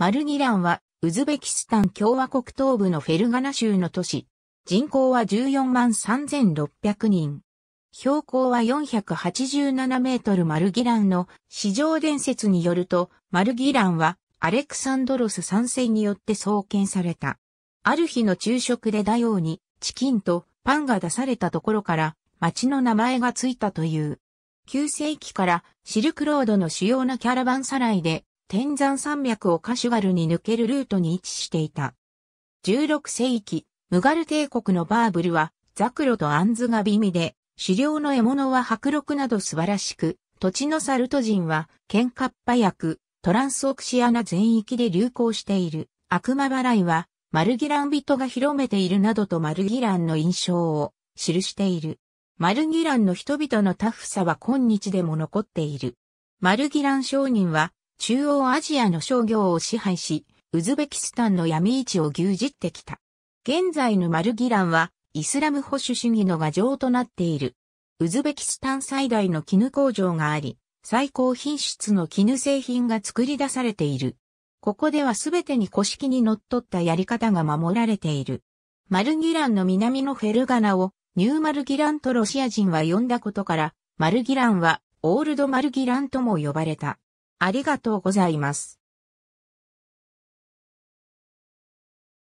マルギランは、ウズベキスタン共和国東部のフェルガナ州の都市。人口は14万3600人。標高は487メートルマルギランの市場伝説によると、マルギランはアレクサンドロス三世によって創建された。ある日の昼食でダヨウにチキンとパンが出されたところから町の名前がついたという。9世紀からシルクロードの主要なキャラバンサライで天山山脈をカシュガルに抜けるルートに位置していた。16世紀、ムガル帝国のバーブルは、ザクロとアンズが美味で、狩猟の獲物は白録など素晴らしく、土地のサルト人は、喧嘩っッ薬、トランスオクシアナ全域で流行している。悪魔払いは、マルギラン人が広めているなどとマルギランの印象を記している。マルギランの人々のタフさは今日でも残っている。マルギラン商人は中央アジアの商業を支配し、ウズベキスタンの闇市を牛耳ってきた。現在のマルギランは、イスラム保守主義の牙城となっている。ウズベキスタン最大の絹工場があり、最高品質の絹製品が作り出されている。ここではすべてに古式に則ったやり方が守られている。マルギランの南のフェルガナをニューマルギランとロシア人は呼んだことから、マルギランはオールドマルギランとも呼ばれた。ありがとうございます。